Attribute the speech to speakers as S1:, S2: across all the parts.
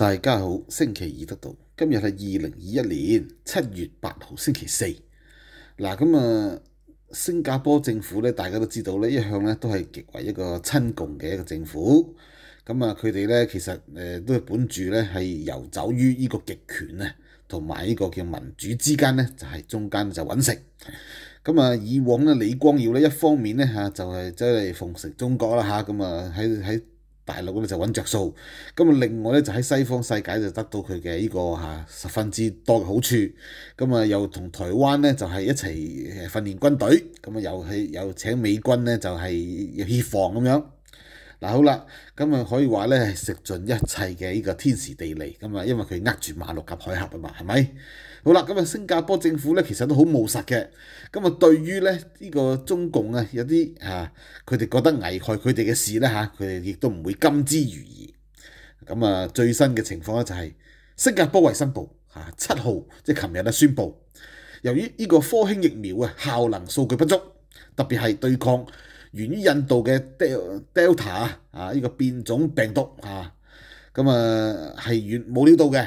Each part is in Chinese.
S1: 大家好，星期二得到，今日系二零二一年七月八號星期四。嗱，咁啊，新加坡政府咧，大家都知道咧，一向咧都係極為一個親共嘅一個政府。咁啊，佢哋咧其實诶都係本住咧係遊走於呢個極權啊，同埋呢個叫民主之間咧，就係中間就揾食。咁啊，以往咧李光耀咧一方面咧吓就係真係奉承中國啦吓，咁啊喺喺。大陸咧就揾着數，咁啊另外咧就喺西方世界就得到佢嘅呢個嚇十分之多嘅好處，咁啊又同台灣咧就係一齊訓練軍隊，咁啊又去又請美軍咧就係協防咁樣。嗱好啦，咁啊可以話咧，食盡一切嘅呢個天時地利，咁啊，因為佢握住馬六甲海峽啊嘛，係咪？好啦，咁啊，新加坡政府咧其實都好務實嘅，咁啊，對於咧呢個中共啊有啲嚇，佢哋覺得危害佢哋嘅事咧嚇，佢哋亦都唔會甘之如怡。咁啊，最新嘅情況咧就係新加坡衛生部嚇七號即係琴日咧宣佈，由於呢個科興疫苗啊效能數據不足，特別係對抗。源于印度嘅 del t a 啊，呢個變種病毒啊，咁啊係远冇料到嘅，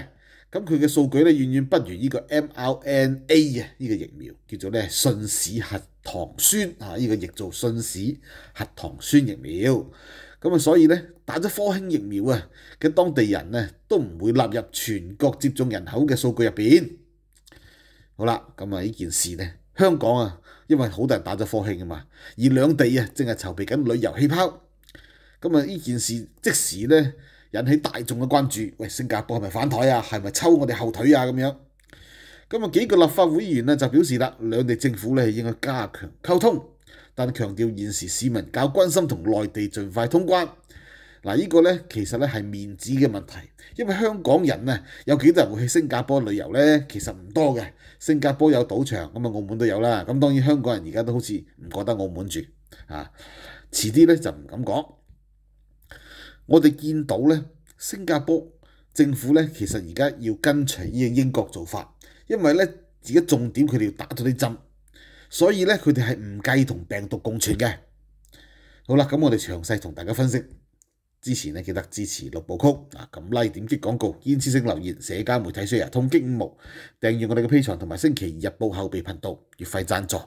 S1: 咁佢嘅數據咧遠遠不如呢個 mRNA 啊，呢個疫苗叫做咧信使核糖酸啊，呢個亦做信使核糖酸疫苗，咁啊所以咧打咗科興疫苗啊嘅當地人咧都唔會納入全國接種人口嘅數據入邊。好啦，咁啊呢件事咧。香港啊，因為好多人打咗火氣啊嘛，而兩地啊正係籌備緊旅遊氣泡，咁啊呢件事即時咧引起大眾嘅關注，喂新加坡係咪反台啊，係咪抽我哋後腿啊咁樣，咁啊幾個立法會議員咧就表示啦，兩地政府咧應該加強溝通，但強調現時市民較關心同內地盡快通關。嗱，依個咧其實咧係面子嘅問題，因為香港人咧有幾多人會去新加坡旅遊咧？其實唔多嘅。新加坡有賭場，咁啊，澳門都有啦。咁當然香港人而家都好似唔覺得澳門住啊。遲啲咧就唔敢講。我哋見到咧，新加坡政府咧其實而家要跟隨依個英國做法，因為咧自己重點佢哋要打咗啲針，所以咧佢哋係唔介意同病毒共存嘅。好啦，咁我哋詳細同大家分析。之前咧記得支持六部曲啊！咁 like 點擊廣告、堅持性留言、社交媒體輸入通擊五毛，訂閱我哋嘅 P 場同埋星期二日報後備頻道，愉費贊助。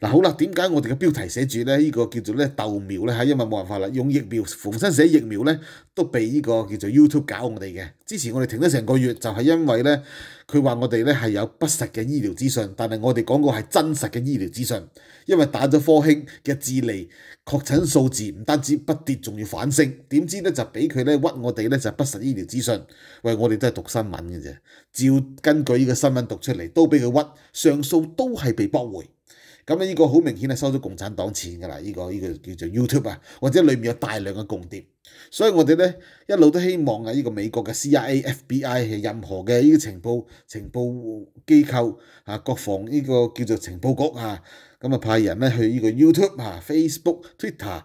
S1: 嗱好啦，点解我哋嘅标题写住咧？呢个叫做咧豆苗咧，吓，因为冇办法啦，用疫苗逢身写疫苗咧，都被呢个叫做 YouTube 搞我哋嘅。之前我哋停咗成个月，就系因为咧佢话我哋咧系有不实嘅医疗资讯，但系我哋讲過系真实嘅医疗资讯，因为打咗科兴嘅智利确诊数字唔单止不跌，仲要反升，点知咧就俾佢咧屈我哋咧就不实医疗资讯。喂，我哋都系读新闻嘅啫，照根据呢个新闻读出嚟，都俾佢屈上诉都系被驳回。咁呢個好明顯係收咗共產黨錢噶啦，呢個呢個叫做 YouTube 啊，或者裏面有大量嘅共敵，所以我哋咧一路都希望啊，呢個美國嘅 CIA、FBI 係任何嘅呢個情報情報機構啊，國防呢個叫做情報局啊，咁啊派人咧去呢個 YouTube 啊、Facebook、Twitter、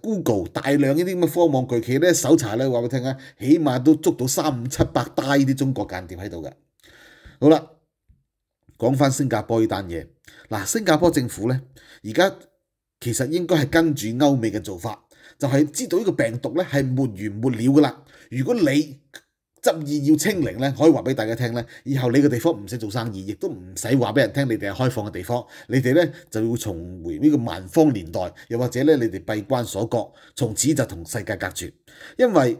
S1: Google 大量呢啲咁嘅科網巨企咧搜查咧，話俾你聽啊，起碼都捉到三五七百單呢啲中國間諜喺度嘅。好啦，講翻新加坡呢單嘢。嗱，新加坡政府咧，而家其实应该系跟住欧美嘅做法，就系知道呢个病毒咧系没完没了噶啦。如果你执意要清零咧，可以话俾大家听咧，以后你嘅地方唔使做生意，亦都唔使话俾人听你哋系开放嘅地方，你哋咧就要重回呢个萬方年代，又或者咧你哋闭关锁国，从此就同世界隔绝，因为。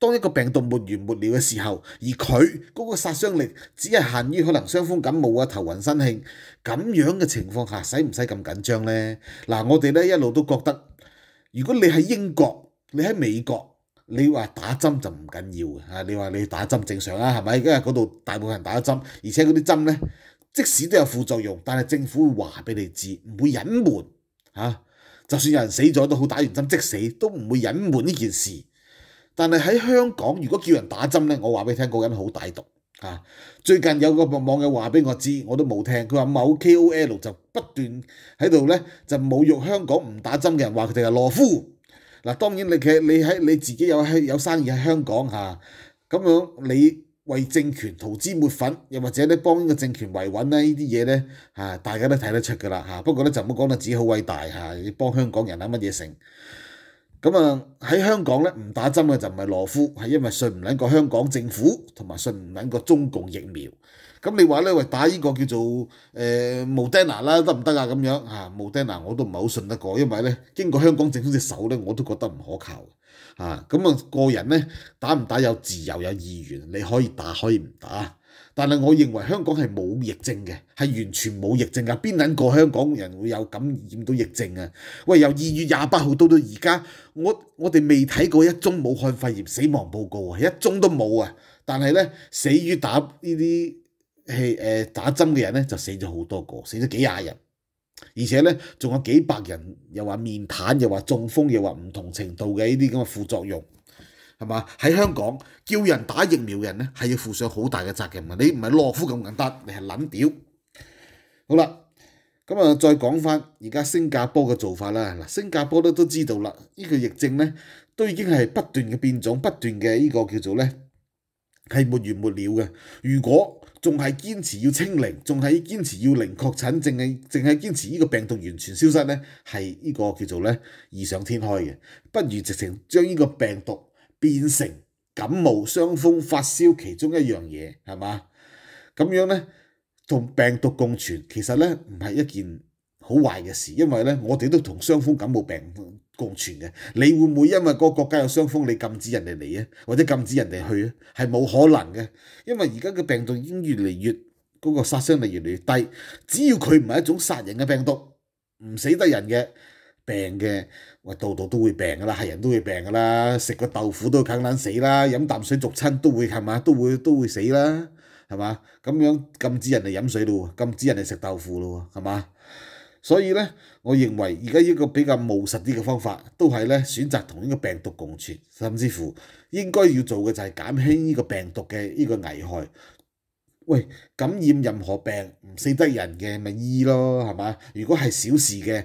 S1: 當一個病毒沒完沒了嘅時候，而佢嗰個殺傷力只係限於可能傷風感冒啊、頭暈身興咁樣嘅情況下，使唔使咁緊張呢？嗱，我哋咧一路都覺得，如果你喺英國，你喺美國，你話打針就唔緊要嘅，你話你打針正常啦，係咪？因為嗰度大部分人打咗針，而且嗰啲針咧，即使都有副作用，但係政府會話俾你知，唔會隱瞞就算有人死咗都好，打完針即死都唔會隱瞞呢件事。但係喺香港，如果叫人打針咧，我話俾聽，嗰個人好歹毒嚇。最近有個網友話俾我知，我都冇聽。佢話某 KOL 就不斷喺度咧，就侮辱香港唔打針嘅人，話佢哋係懦夫。嗱，當然你其你喺你自己有有生意喺香港嚇，咁樣你為政權投脂抹粉，又或者咧幫呢個政權維穩咧，呢啲嘢咧大家都睇得出㗎啦嚇。不過咧就唔好講得己好偉大嚇，你幫香港人啊乜嘢成。咁啊喺香港咧唔打針嘅就唔係羅夫，係因為信唔撚個香港政府同埋信唔撚個中共疫苗。咁你話咧喂打呢個叫做誒 r n 拿啦得唔得啊？咁樣啊 r n 拿我都唔係好信得過，因為咧經過香港政府隻手咧我都覺得唔可靠。啊咁啊個人咧打唔打有自由有意願，你可以打可以唔打。但系我认为香港系冇疫症嘅，系完全冇疫症噶，边谂过香港人会有感染到疫症啊？喂，由二月廿八号到到而家，我我哋未睇过一宗武汉肺炎死亡报告啊，一宗都冇啊。但系咧，死于打呢啲系诶打针嘅人咧，就死咗好多个，死咗几廿人，而且咧仲有几百人又话面瘫，又话中风，又话唔同程度嘅呢啲咁嘅副作用。係嘛？喺香港叫人打疫苗嘅人咧，係要負上好大嘅責任嘅。你唔係懦夫咁簡單，你係撚屌。好啦，咁啊，再講翻而家新加坡嘅做法啦。嗱，新加坡咧都知道啦，呢個疫症咧都已經係不斷嘅變種，不斷嘅呢個叫做咧係沒完沒了嘅。如果仲係堅持要清零，仲係堅持要零確診，淨係淨係堅持呢個病毒完全消失咧，係呢個叫做咧異想天開嘅。不如直情將呢個病毒。變成感冒、傷風、發燒其中一樣嘢，係嘛？咁樣咧，同病毒共存，其實咧唔係一件好壞嘅事，因為咧我哋都同傷風感冒病共存嘅。你會唔會因為個國家有傷風，你禁止人哋嚟啊，或者禁止人哋去啊？係冇可能嘅，因為而家嘅病毒已經越嚟越嗰個殺傷力越嚟越低，只要佢唔係一種殺人嘅病毒，唔死得人嘅。病嘅，喂，度度都會病㗎啦，係人都會病㗎啦，食個豆腐都會緊撚死啦，飲啖水逐親都會係嘛，都會都會死啦，係嘛？咁樣禁止人哋飲水咯，禁止人哋食豆腐咯，係嘛？所以咧，我認為而家一個比較務實啲嘅方法，都係咧選擇同呢個病毒共存，甚至乎應該要做嘅就係減輕呢個病毒嘅呢個危害。喂，感染任何病唔死得人嘅咪醫咯，係嘛？如果係小事嘅。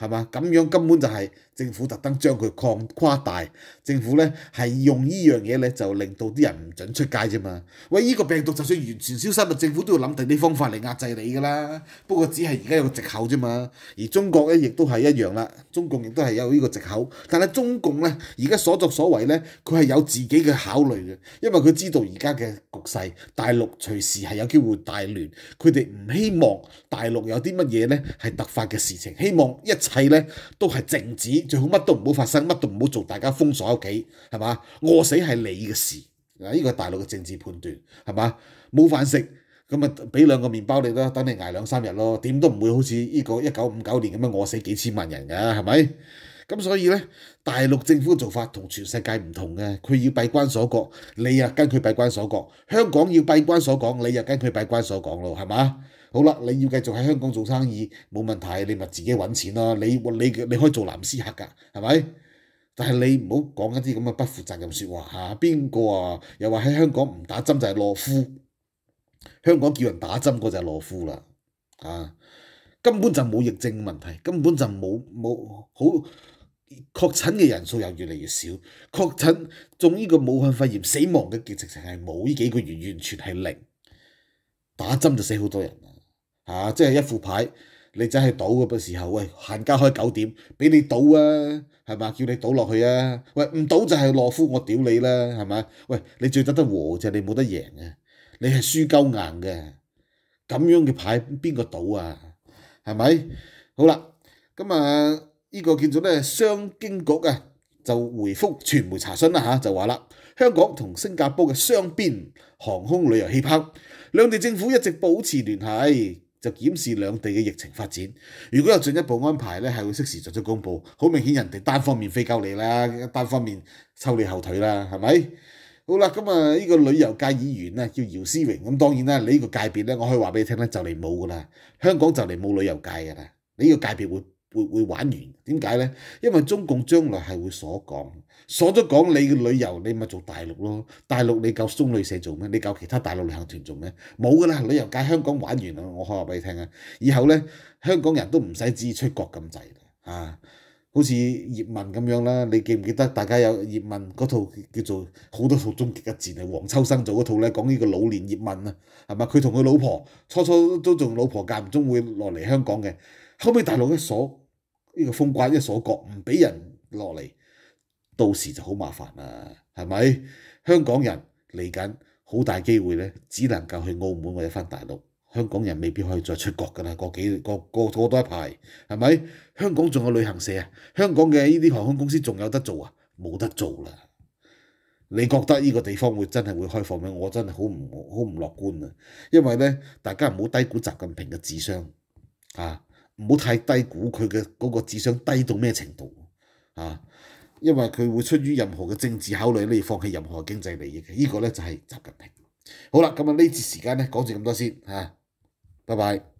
S1: 係嘛？咁樣根本就係。政府特登將佢擴誇大，政府咧係用呢樣嘢咧就令到啲人唔准出街啫嘛。喂，呢個病毒就算完全消失，啊政府都要諗定啲方法嚟壓制你噶啦。不過只係而家有個藉口啫嘛。而中國咧亦都係一樣啦，中共亦都係有呢個藉口。但係中共咧而家所作所為咧，佢係有自己嘅考慮嘅，因為佢知道而家嘅局勢，大陸隨時係有機會大亂，佢哋唔希望大陸有啲乜嘢咧係突發嘅事情，希望一切咧都係靜止。最好乜都唔好發生，乜都唔好做，大家封鎖屋企，係嘛？餓死係你嘅事，啊！呢個係大陸嘅政治判斷，係嘛？冇飯食，咁啊俾兩個麵包你啦，等你挨兩三日咯，點都唔會好似呢個一九五九年咁樣餓死幾千萬人㗎，係咪？咁所以咧，大陸政府嘅做法同全世界唔同嘅，佢要閉關鎖國，你啊跟佢閉關鎖國；香港要閉關鎖港，你又跟佢閉關鎖港咯，係嘛？好啦，你要繼續喺香港做生意冇問題，你咪自己揾錢咯。你你你可以做藍絲客㗎，係咪？但係你唔好講一啲咁嘅不負責任説話嚇。邊個啊？又話喺香港唔打針就係羅夫。香港叫人打針嗰就係羅夫啦。啊，根本就冇疫症問題，根本就冇冇好確診嘅人數又越嚟越少，確診中呢個武漢肺炎死亡嘅結直情係冇呢幾個月完全係零，打針就死好多人。啊！即係一副牌，你真係賭嘅時候，喂，限家開九點，俾你賭啊，係嘛？叫你賭落去啊！喂，唔賭就係懦夫，我屌你啦，係嘛？喂，你最得得和啫，你冇得贏啊！你係輸鳩硬嘅，咁樣嘅牌邊個賭啊？係咪？好啦，咁啊，呢個叫做咧雙經局啊，就回覆傳媒查詢啦嚇，就話啦，香港同新加坡嘅雙邊航空旅遊氣泡，兩地政府一直保持聯繫。就檢視兩地嘅疫情發展。如果有進一步安排咧，係會適時作出公佈。好明顯，人哋單方面飛鳩你啦，單方面抽你後腿啦，係咪？好啦，咁啊，呢個旅遊界議員咧叫姚思榮。咁當然啦，你呢個界別咧，我可以話俾你聽咧，就嚟冇噶啦。香港就嚟冇旅遊界噶啦，你呢個界別會？會會玩完，點解呢？因為中共將來係會鎖港，鎖咗港你嘅旅遊，你咪做大陸咯。大陸你夠中旅社做咩？你夠其他大陸旅行團做咩？冇噶啦，旅遊界香港玩完啦。我開話俾你聽啊，以後咧香港人都唔使至於出國咁滯啊。好似葉問咁樣啦，你記唔記得？大家有葉問嗰套叫做好多套終極一戰，黃秋生做嗰套咧，講呢個老年葉問啊，係嘛？佢同佢老婆初初都仲老婆間唔中會落嚟香港嘅，後屘大陸一鎖。呢個封關一鎖國唔俾人落嚟，到時就好麻煩啦，係咪香港人嚟緊好大機會咧？只能夠去澳門或者翻大陸，香港人未必可以再出國噶啦。過幾過過多一排係咪？香港仲有旅行社啊？香港嘅呢啲航空公司仲有得做啊？冇得做啦！你覺得呢個地方會真係會開放咩？我真係好唔好唔樂觀啊！因為咧，大家唔好低估習近平嘅智商啊！唔好太低估佢嘅嗰個智商低到咩程度啊！因為佢會出於任何嘅政治考慮，咧，要放棄任何經濟利益。依個咧就係習近平。好啦，咁啊呢節時間咧講住咁多先嚇，拜拜。